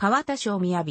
川田省雅、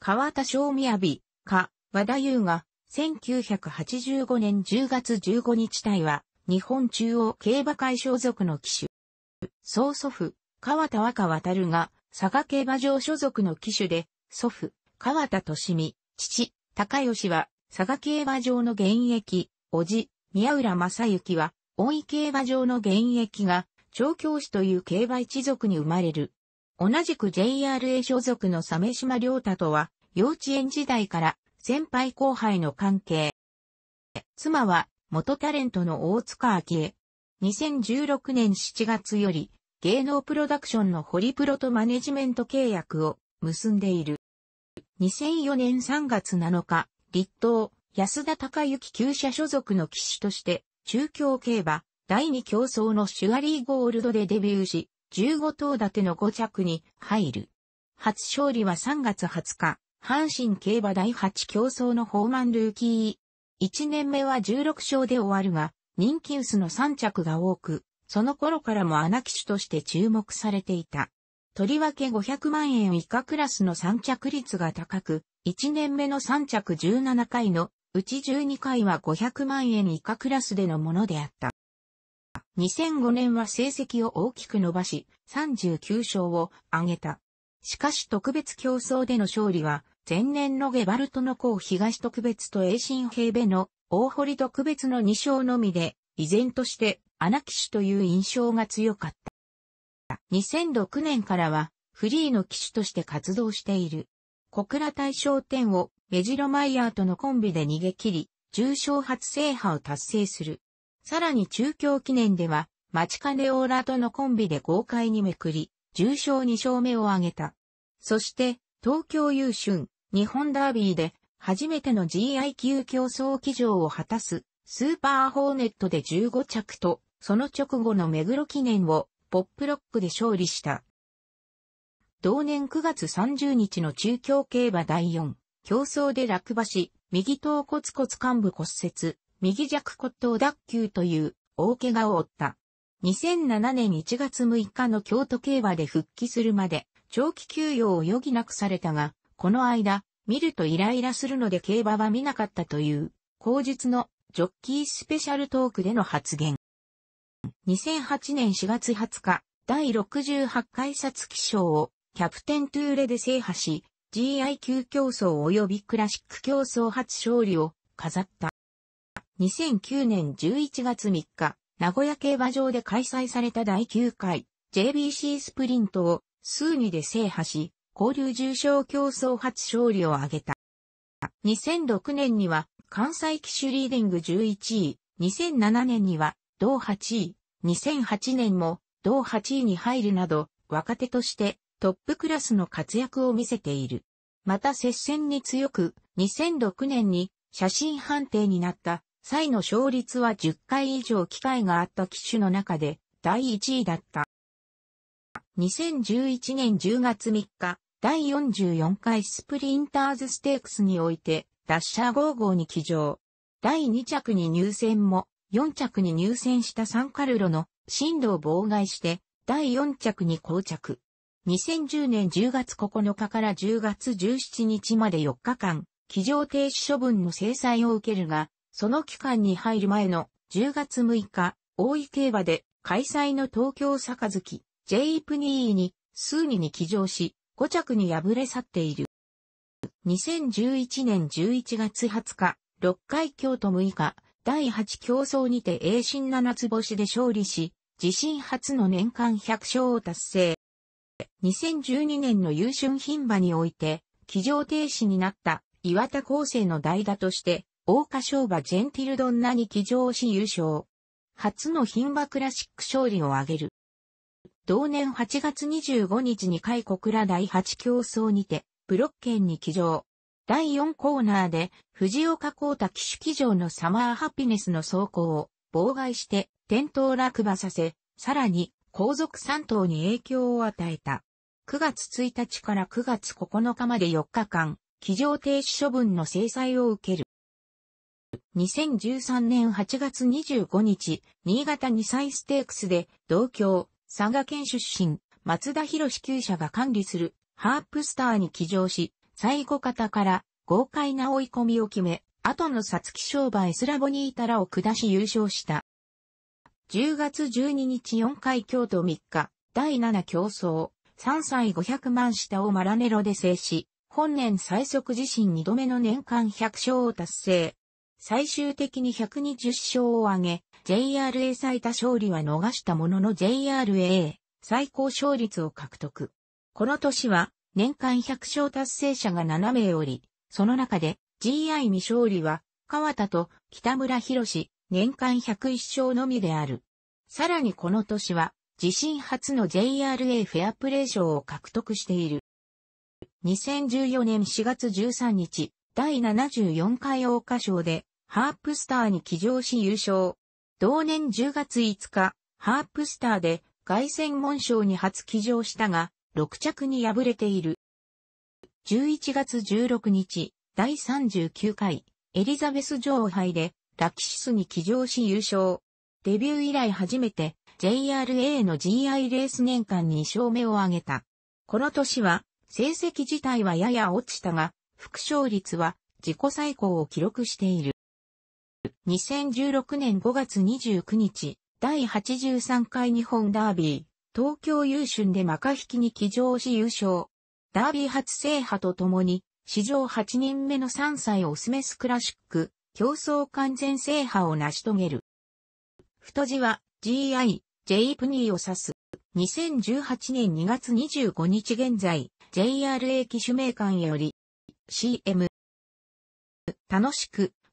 川田省雅、か、和田優が、1985年10月15日隊は、日本中央競馬会所属の騎手。曽祖父、川田若渡るが、佐賀競馬場所属の騎手で、祖父、川田利美、父、高吉は、佐賀競馬場の現役、叔父、宮浦正幸は、大井競馬場の現役が、調教師という競馬一族に生まれる。同じく JRA 所属の鮫島良太とは、幼稚園時代から先輩後輩の関係。妻は元タレントの大塚明恵。2016年7月より芸能プロダクションのホリプロとマネジメント契約を結んでいる。2004年3月7日、立東、安田隆之旧社所属の騎士として、中京競馬、第二競争のシュガリーゴールドでデビューし、15頭立ての5着に入る。初勝利は3月20日、阪神競馬第8競争のホーマンルーキー。1年目は16勝で終わるが、人気薄の3着が多く、その頃からも穴騎手として注目されていた。とりわけ500万円以下クラスの3着率が高く、1年目の3着17回のうち12回は500万円以下クラスでのものであった。2005年は成績を大きく伸ばし、39勝を挙げた。しかし特別競争での勝利は、前年のゲバルトのを東特別と栄新平部の大堀特別の2勝のみで、依然として穴騎手という印象が強かった。2006年からはフリーの騎手として活動している。小倉大賞店をメジロマイヤーとのコンビで逃げ切り、重賞初制覇を達成する。さらに中京記念では、カ金オーラとのコンビで豪快にめくり、重賞2勝目を挙げた。そして、東京優春、日本ダービーで、初めての GI 級競争騎乗を果たす、スーパーホーネットで15着と、その直後の目黒記念を、ポップロックで勝利した。同年9月30日の中京競馬第4、競争で落馬し、右頭骨骨幹部骨折、右弱骨頭脱臼という大怪我を負った。2007年1月6日の京都競馬で復帰するまで長期休養を余儀なくされたが、この間、見るとイライラするので競馬は見なかったという、後述のジョッキースペシャルトークでの発言。2008年4月20日、第68回札起賞をキャプテントゥーレで制覇し、GI 級競争及びクラシック競争初勝利を飾った。2009年11月3日、名古屋競馬場で開催された第9回 JBC スプリントを数位で制覇し、交流重賞競争初勝利を挙げた。2006年には関西機種リーディング11位、2007年には同8位、2008年も同8位に入るなど若手としてトップクラスの活躍を見せている。また接戦に強く、2006年に写真判定になった際の勝率は10回以上機会があった機種の中で第1位だった。2011年10月3日、第44回スプリンターズステークスにおいて、ダッシャー5号に騎乗。第2着に入選も、4着に入選したサンカルロの進路を妨害して、第4着に降着。2010年10月9日から10月17日まで4日間、騎乗停止処分の制裁を受けるが、その期間に入る前の10月6日、大井競馬で開催の東京杯 J プニーに数ミに騎乗し、5着に敗れ去っている。2011年11月20日、6回京都6日、第8競争にて栄新七つ星で勝利し、自身初の年間100勝を達成。2012年の優春品馬において、騎乗停止になった岩田厚生の代打として、大花賞馬ジェンティルドンナに騎乗し優勝。初の牝馬クラシック勝利を挙げる。同年8月25日に海国ら第8競争にて、ブロッケンに騎乗。第4コーナーで、藤岡光太騎手騎乗のサマーハピネスの走行を妨害して、転倒落馬させ、さらに、後続3頭に影響を与えた。9月1日から9月9日まで4日間、騎乗停止処分の制裁を受ける。2013年8月25日、新潟2歳ステークスで、同郷、佐賀県出身、松田博級者が管理する、ハープスターに騎乗し、最後方から豪快な追い込みを決め、後のさつき商売スラボニータラを下し優勝した。10月12日4回京都3日、第7競争、3歳500万下をマラネロで制し、本年最速自身2度目の年間100勝を達成。最終的に120勝を挙げ、JRA 最多勝利は逃したものの JRA 最高勝率を獲得。この年は年間100勝達成者が7名おり、その中で GI 未勝利は川田と北村博士年間101勝のみである。さらにこの年は自身初の JRA フェアプレー賞を獲得している。2014年4月13日、第74回大花賞でハープスターに騎乗し優勝。同年10月5日、ハープスターで凱旋門賞に初騎乗したが、6着に敗れている。11月16日、第39回、エリザベス女王杯で、ラキシスに騎乗し優勝。デビュー以来初めて、JRA の GI レース年間に勝目を挙げた。この年は、成績自体はやや落ちたが、副勝率は自己最高を記録している。2016年5月29日、第83回日本ダービー、東京優春で幕引きに騎乗し優勝。ダービー初制覇とともに、史上8人目の3歳オスメスクラシック、競争完全制覇を成し遂げる。太字は GI、J プニーを指す。2018年2月25日現在、JRA 機種名館より、CM。楽しく、